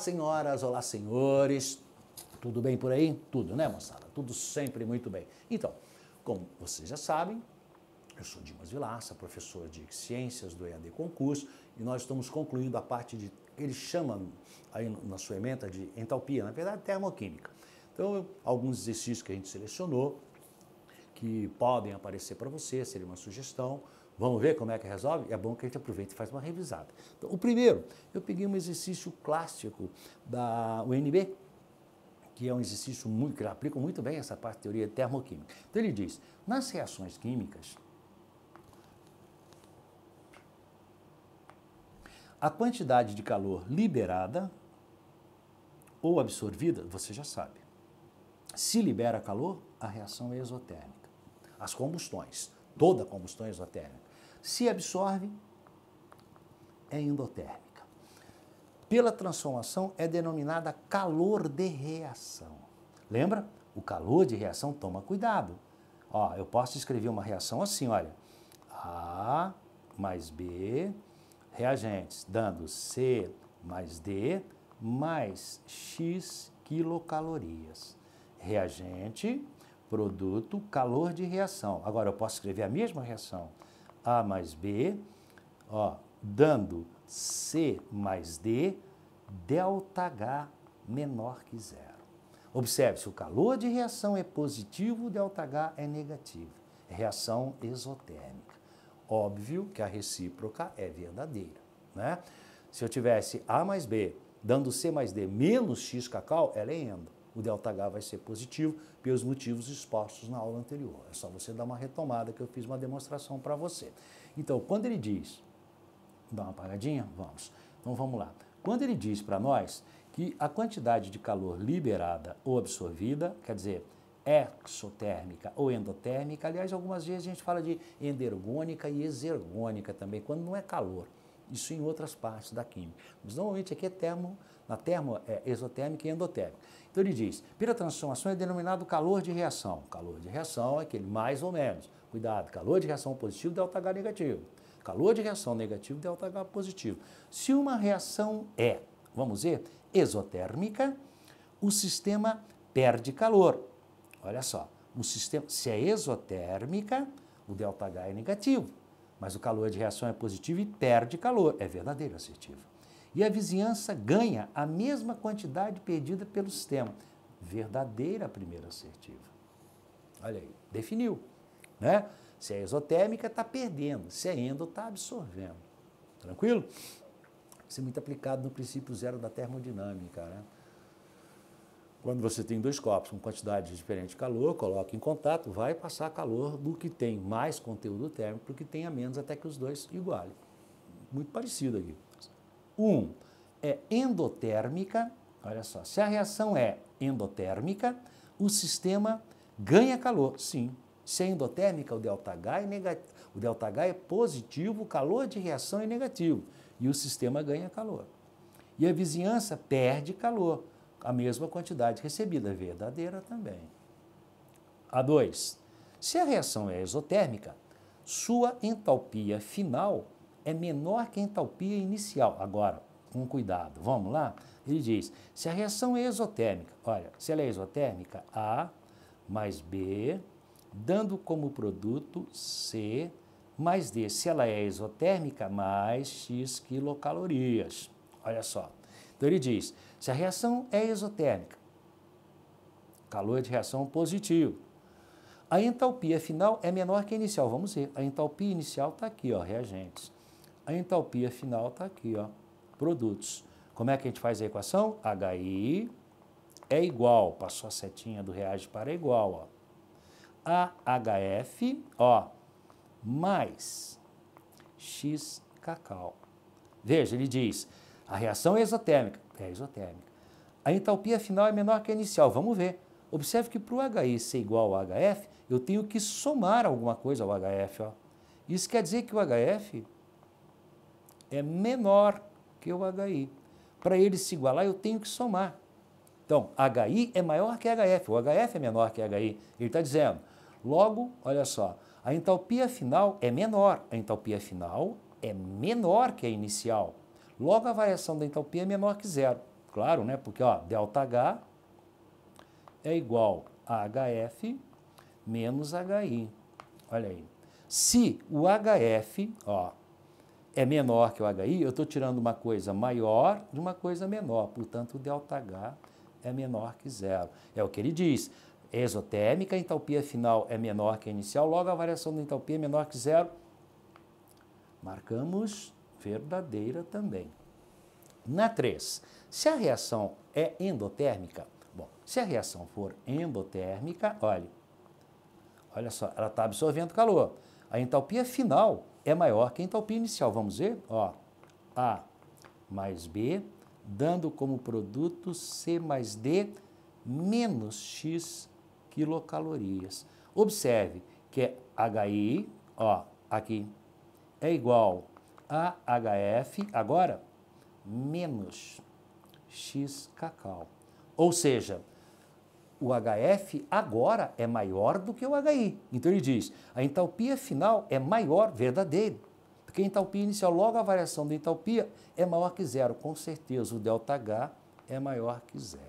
senhoras, olá, senhores. Tudo bem por aí? Tudo, né, moçada? Tudo sempre muito bem. Então, como vocês já sabem, eu sou Dimas Vilaça, professor de Ciências do EAD Concurso, e nós estamos concluindo a parte de, Ele chama aí na sua ementa de entalpia, na verdade, termoquímica. Então, alguns exercícios que a gente selecionou, que podem aparecer para você, seria uma sugestão, Vamos ver como é que resolve? É bom que a gente aproveite e faz uma revisada. Então, o primeiro, eu peguei um exercício clássico da UNB, que é um exercício muito, que aplica muito bem essa parte de teoria de termoquímica. Então ele diz, nas reações químicas, a quantidade de calor liberada ou absorvida, você já sabe. Se libera calor, a reação é exotérmica. As combustões, toda combustão é exotérmica. Se absorve, é endotérmica. Pela transformação é denominada calor de reação. Lembra? O calor de reação toma cuidado. Ó, eu posso escrever uma reação assim, olha. A mais B, reagentes, dando C mais D mais X quilocalorias. Reagente, produto, calor de reação. Agora eu posso escrever a mesma reação a mais B, ó, dando C mais D, delta H menor que zero. Observe, se o calor de reação é positivo, ΔH delta H é negativo. Reação exotérmica. Óbvio que a recíproca é verdadeira. Né? Se eu tivesse A mais B dando C mais D menos X cacau, ela é endo o ΔH vai ser positivo pelos motivos expostos na aula anterior. É só você dar uma retomada que eu fiz uma demonstração para você. Então, quando ele diz, dá uma paradinha? Vamos. Então vamos lá. Quando ele diz para nós que a quantidade de calor liberada ou absorvida, quer dizer, exotérmica ou endotérmica, aliás, algumas vezes a gente fala de endergônica e exergônica também, quando não é calor. Isso em outras partes da química. Mas normalmente aqui é termo, na termo é exotérmica e endotérmica. Então ele diz, pela transformação é denominado calor de reação. Calor de reação é aquele mais ou menos. Cuidado, calor de reação positivo, delta H negativo. Calor de reação negativo, delta H positivo. Se uma reação é, vamos ver, exotérmica, o sistema perde calor. Olha só, o sistema, se é exotérmica, o delta H é negativo. Mas o calor de reação é positivo e perde calor. É verdadeiro assertivo. E a vizinhança ganha a mesma quantidade perdida pelo sistema. Verdadeira primeira assertiva. Olha aí, definiu. Né? Se é exotérmica, está perdendo. Se é endo, está absorvendo. Tranquilo? Isso é muito aplicado no princípio zero da termodinâmica. Né? Quando você tem dois copos com quantidade diferente de calor, coloca em contato, vai passar calor do que tem mais conteúdo térmico para o que tenha menos, até que os dois igualem. Muito parecido aqui. Um é endotérmica, olha só, se a reação é endotérmica, o sistema ganha calor, sim. Se é endotérmica, o H é, negativo, o ΔH é positivo, o calor de reação é negativo e o sistema ganha calor. E a vizinhança perde calor a mesma quantidade recebida, verdadeira também. A2. Se a reação é exotérmica, sua entalpia final é menor que a entalpia inicial. Agora, com cuidado, vamos lá? Ele diz, se a reação é exotérmica, olha, se ela é exotérmica, A mais B, dando como produto C mais D. Se ela é exotérmica, mais X quilocalorias. Olha só. Então ele diz: se a reação é exotérmica, calor de reação positivo, a entalpia final é menor que a inicial. Vamos ver, a entalpia inicial está aqui, ó, reagentes. A entalpia final está aqui, ó, produtos. Como é que a gente faz a equação? HI é igual, passou a setinha do reage para igual, ó. AHF, ó, mais X cacau. Veja, ele diz, a reação é exotérmica. É exotérmica. A entalpia final é menor que a inicial. Vamos ver. Observe que para o HI ser igual ao HF, eu tenho que somar alguma coisa ao HF. Ó. Isso quer dizer que o HF é menor que o HI. Para ele se igualar, eu tenho que somar. Então, HI é maior que HF, o HF é menor que HI. Ele está dizendo. Logo, olha só, a entalpia final é menor. A entalpia final é menor que a inicial. Logo, a variação da entalpia é menor que zero. Claro, né? Porque ó, ΔH é igual a HF menos HI. Olha aí. Se o HF ó, é menor que o HI, eu estou tirando uma coisa maior de uma coisa menor. Portanto, o ΔH é menor que zero. É o que ele diz. Exotérmica, a entalpia final é menor que a inicial, logo a variação da entalpia é menor que zero. Marcamos verdadeira também. Na 3, se a reação é endotérmica, bom, se a reação for endotérmica, olha, olha só, ela está absorvendo calor. A entalpia final é maior que a entalpia inicial. Vamos ver? Ó, A mais B, dando como produto C mais D menos X quilocalorias. Observe que é HI, ó, aqui, é igual AHF, agora, menos X cacau. Ou seja, o HF agora é maior do que o HI. Então ele diz, a entalpia final é maior, verdadeiro, porque a entalpia inicial, logo a variação da entalpia, é maior que zero. Com certeza o ΔH é maior que zero.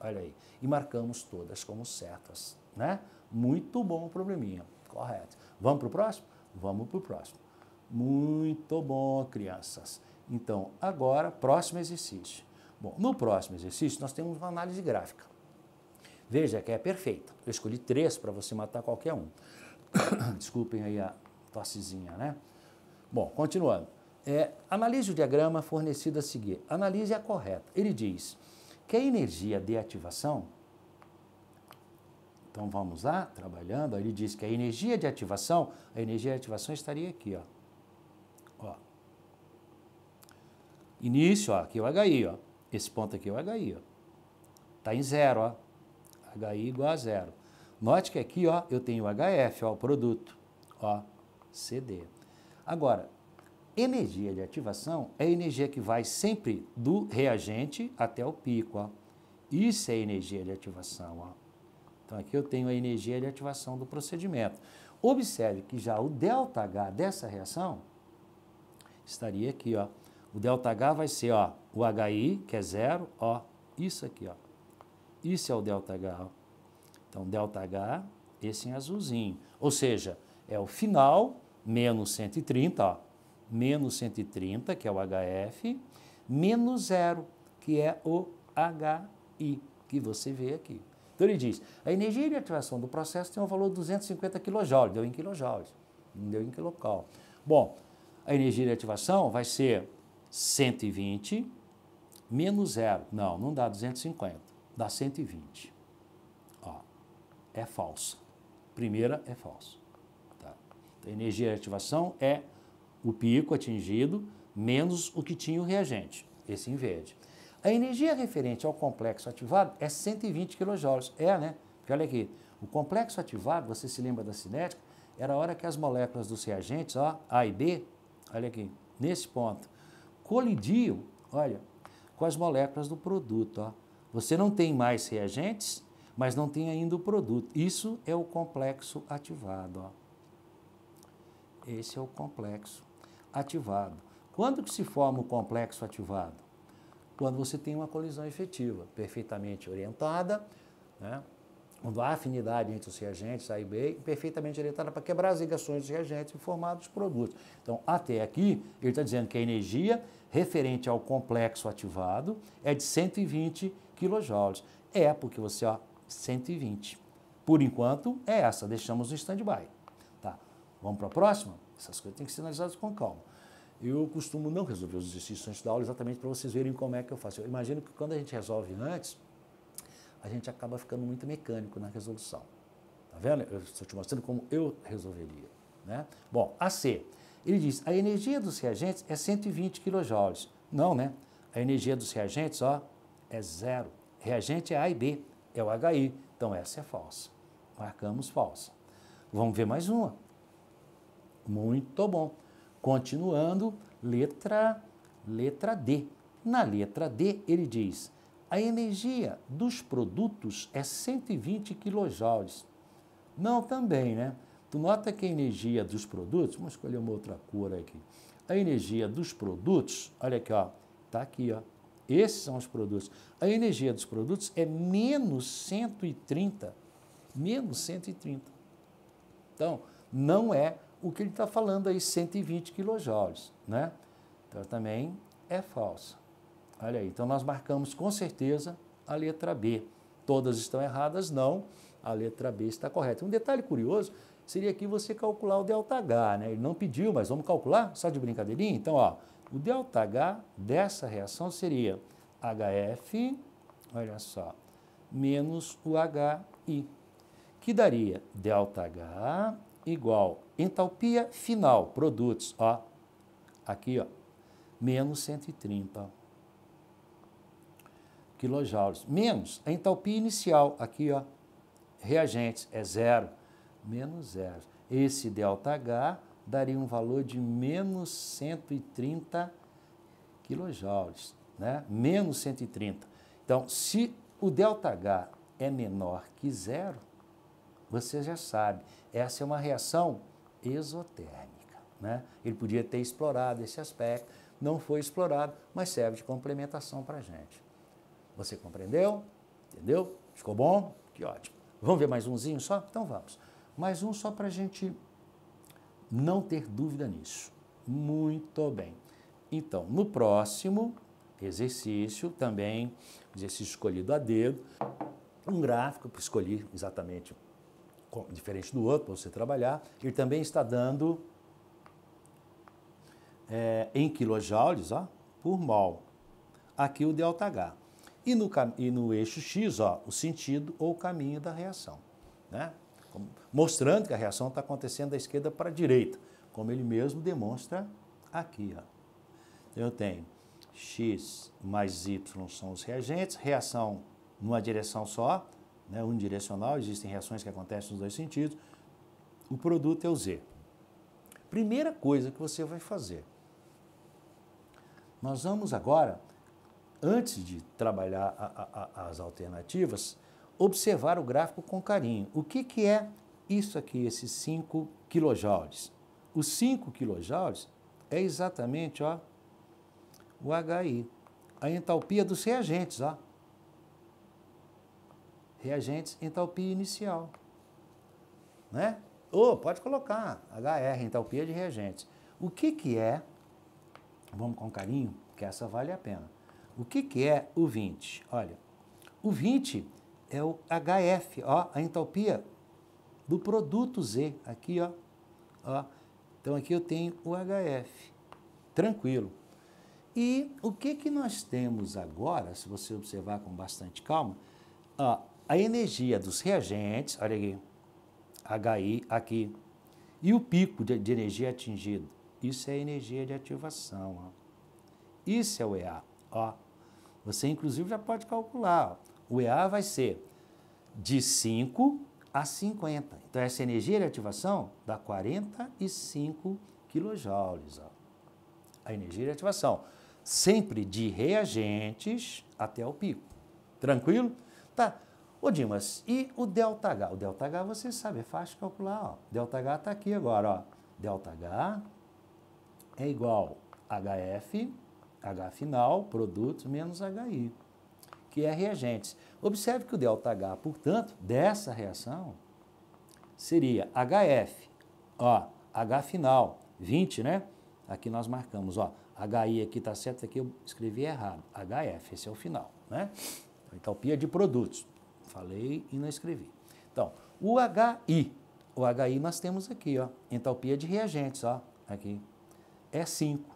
Olha aí. E marcamos todas como certas, né? Muito bom o probleminha, correto. Vamos para o próximo? Vamos para o próximo. Muito bom, crianças. Então, agora, próximo exercício. Bom, no próximo exercício, nós temos uma análise gráfica. Veja que é perfeita. Eu escolhi três para você matar qualquer um. Desculpem aí a tossezinha, né? Bom, continuando. É, analise o diagrama fornecido a seguir. Analise a correta. Ele diz que a energia de ativação. Então vamos lá, trabalhando. Ele diz que a energia de ativação, a energia de ativação estaria aqui, ó. Início, ó, aqui é o HI, ó. Esse ponto aqui é o HI, ó. Tá em zero, ó. HI igual a zero. Note que aqui, ó, eu tenho o HF, ó, o produto, ó, CD. Agora, energia de ativação é a energia que vai sempre do reagente até o pico, ó. Isso é energia de ativação, ó. Então aqui eu tenho a energia de ativação do procedimento. Observe que já o ΔH dessa reação estaria aqui, ó, o ΔH vai ser ó, o HI, que é zero, ó, isso aqui, ó. Isso é o ΔH. Ó. Então, ΔH, esse em azulzinho. Ou seja, é o final, menos 130, ó. Menos 130, que é o HF, menos zero, que é o HI, que você vê aqui. Então ele diz, a energia de ativação do processo tem um valor de 250 kJ, deu em quilojoules, não deu em local. Bom, a energia de ativação vai ser 120 menos zero. Não, não dá 250, dá 120. Ó, é falsa. Primeira é falsa. Tá? a então, energia de ativação é o pico atingido menos o que tinha o reagente, esse em verde. A energia referente ao complexo ativado é 120 kJ. É, né? Porque olha aqui, o complexo ativado, você se lembra da cinética, era a hora que as moléculas dos reagentes, ó, A e B, olha aqui, nesse ponto, colidiam, olha, com as moléculas do produto. Ó. Você não tem mais reagentes, mas não tem ainda o produto. Isso é o complexo ativado. Ó. Esse é o complexo ativado. Quando que se forma o complexo ativado? Quando você tem uma colisão efetiva, perfeitamente orientada, né? quando há afinidade entre os reagentes A e B, perfeitamente orientada para quebrar as ligações dos reagentes e formar os produtos. Então, até aqui, ele está dizendo que a energia referente ao complexo ativado é de 120 kJ. É, porque você, ó, 120. Por enquanto, é essa, deixamos no stand-by. Tá. Vamos para a próxima? Essas coisas têm que ser analisadas com calma. Eu costumo não resolver os exercícios antes da aula exatamente para vocês verem como é que eu faço. Eu imagino que quando a gente resolve antes, a gente acaba ficando muito mecânico na resolução. Tá vendo? Eu estou te mostrando como eu resolveria. Né? Bom, AC. Ele diz, a energia dos reagentes é 120 kJ. Não, né? A energia dos reagentes, ó, é zero. Reagente é A e B, é o HI. Então essa é falsa. Marcamos falsa. Vamos ver mais uma. Muito bom. Continuando, letra letra D. Na letra D, ele diz: a energia dos produtos é 120 kJ. Não também, né? Tu nota que a energia dos produtos, vamos escolher uma outra cor aqui. A energia dos produtos, olha aqui, ó, tá aqui, ó. Esses são os produtos. A energia dos produtos é menos 130, menos 130. Então, não é o que ele está falando aí, 120 kJ, né? Então, também é falso. Olha aí, então nós marcamos com certeza a letra B. Todas estão erradas? Não, a letra B está correta. Um detalhe curioso seria aqui você calcular o ΔH, né? Ele não pediu, mas vamos calcular só de brincadeirinha? Então, ó, o ΔH dessa reação seria HF, olha só, menos o HI, que daria ΔH igual entalpia final, produtos, ó, aqui, ó, menos 130 quilojoules, menos a entalpia inicial, aqui, ó, reagentes, é zero, menos zero. Esse ΔH daria um valor de menos 130 quilojoules, né? Menos 130. Então, se o ΔH é menor que zero, você já sabe, essa é uma reação exotérmica, né? Ele podia ter explorado esse aspecto, não foi explorado, mas serve de complementação para a gente. Você compreendeu? Entendeu? Ficou bom? Que ótimo. Vamos ver mais umzinho só? Então vamos. Mais um só para a gente não ter dúvida nisso. Muito bem. Então, no próximo exercício, também exercício escolhido a dedo, um gráfico para escolher exatamente diferente do outro para você trabalhar. Ele também está dando é, em quilojoules ó, por mol. Aqui o ΔH. E no, e no eixo X, ó, o sentido ou o caminho da reação, né? mostrando que a reação está acontecendo da esquerda para a direita, como ele mesmo demonstra aqui. Ó. Então, eu tenho X mais Y são os reagentes, reação numa direção só, né, unidirecional, existem reações que acontecem nos dois sentidos, o produto é o Z. Primeira coisa que você vai fazer, nós vamos agora antes de trabalhar a, a, a, as alternativas, observar o gráfico com carinho. O que, que é isso aqui, esses 5 kJ? Os 5 kJ é exatamente ó, o HI, a entalpia dos reagentes. Ó. Reagentes, entalpia inicial. Né? Ou pode colocar HR, entalpia de reagentes. O que, que é, vamos com carinho, que essa vale a pena. O que, que é o 20? Olha, o 20 é o HF, ó, a entalpia do produto Z, aqui, ó. ó. Então aqui eu tenho o HF, tranquilo. E o que, que nós temos agora, se você observar com bastante calma, ó, a energia dos reagentes, olha aqui, HI aqui, e o pico de, de energia atingido, isso é energia de ativação, ó. Isso é o EA, ó. Você, inclusive, já pode calcular. O EA vai ser de 5 a 50. Então, essa energia de ativação dá 45 quilojoules. Ó. A energia de ativação. Sempre de reagentes até o pico. Tranquilo? Tá. Ô, Dimas, e o ΔH? O ΔH você sabe, é fácil calcular. Ó. ΔH está aqui agora. Ó. ΔH é igual a HF H final, produtos, menos HI, que é reagentes. Observe que o ΔH, portanto, dessa reação, seria HF, ó, H final, 20, né? Aqui nós marcamos, ó, HI aqui está certo, aqui eu escrevi errado, HF, esse é o final, né? Entalpia de produtos, falei e não escrevi. Então, o HI, o HI nós temos aqui, ó, entalpia de reagentes, ó, aqui, é 5.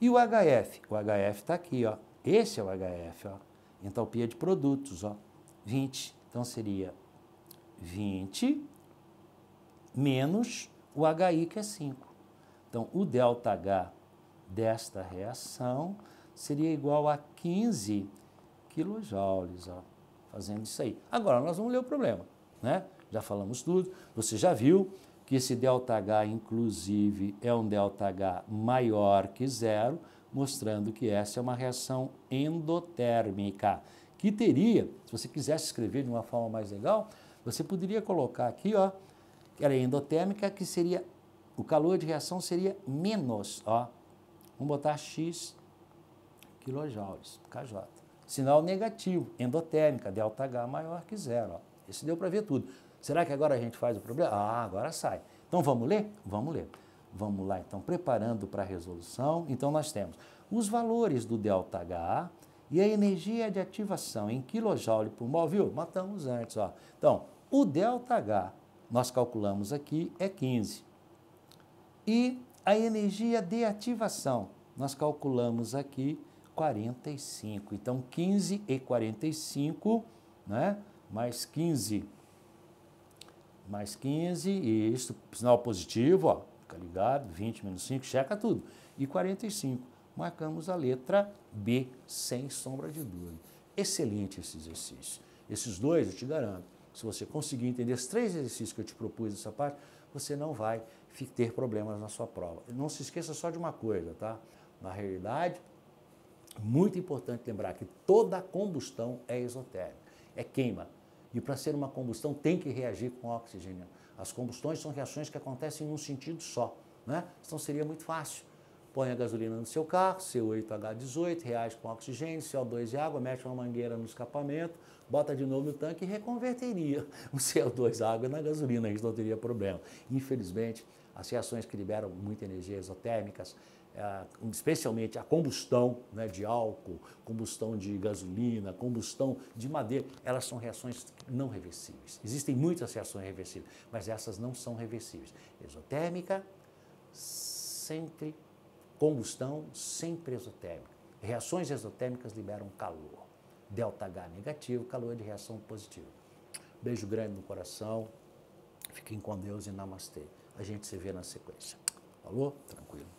E o HF? O HF está aqui, ó. Esse é o HF, ó. Entalpia de produtos, ó. 20. Então seria 20 menos o HI, que é 5. Então o ΔH desta reação seria igual a 15 quilojoules, ó. Fazendo isso aí. Agora nós vamos ler o problema, né? Já falamos tudo, você já viu, que esse ΔH, inclusive, é um ΔH maior que zero, mostrando que essa é uma reação endotérmica, que teria, se você quisesse escrever de uma forma mais legal, você poderia colocar aqui, ó, que era é endotérmica, que seria, o calor de reação seria menos, ó, vamos botar X kJ, KJ. Sinal negativo, endotérmica, ΔH maior que zero, ó. Esse deu para ver tudo. Será que agora a gente faz o problema? Ah, agora sai. Então vamos ler? Vamos ler. Vamos lá, então, preparando para a resolução. Então nós temos os valores do ΔH e a energia de ativação em quilojoule por mol, viu? Matamos antes, ó. Então, o ΔH nós calculamos aqui é 15. E a energia de ativação nós calculamos aqui 45. Então, 15 e 45, né? Mais 15 mais 15, e isso, sinal positivo, ó, fica ligado, 20 menos 5, checa tudo. E 45. Marcamos a letra B, sem sombra de dúvida. Excelente esse exercício. Esses dois, eu te garanto, se você conseguir entender os três exercícios que eu te propus nessa parte, você não vai ter problemas na sua prova. Não se esqueça só de uma coisa, tá? Na realidade, muito importante lembrar que toda combustão é exotérmica é queima. E para ser uma combustão tem que reagir com oxigênio. As combustões são reações que acontecem em um sentido só, né? Então seria muito fácil. Põe a gasolina no seu carro, C8H18, reage com oxigênio, CO2 e água, mete uma mangueira no escapamento, bota de novo no tanque e reconverteria o CO2 água na gasolina, isso não teria problema. Infelizmente, as reações que liberam muita energia exotérmicas, é especialmente a combustão né, de álcool, combustão de gasolina, combustão de madeira, elas são reações não reversíveis. Existem muitas reações reversíveis, mas essas não são reversíveis. Exotérmica, sempre combustão, sempre exotérmica. Reações exotérmicas liberam calor. ΔH negativo, calor de reação positiva. Beijo grande no coração. Fiquem com Deus e namastê. A gente se vê na sequência. Falou? Tranquilo.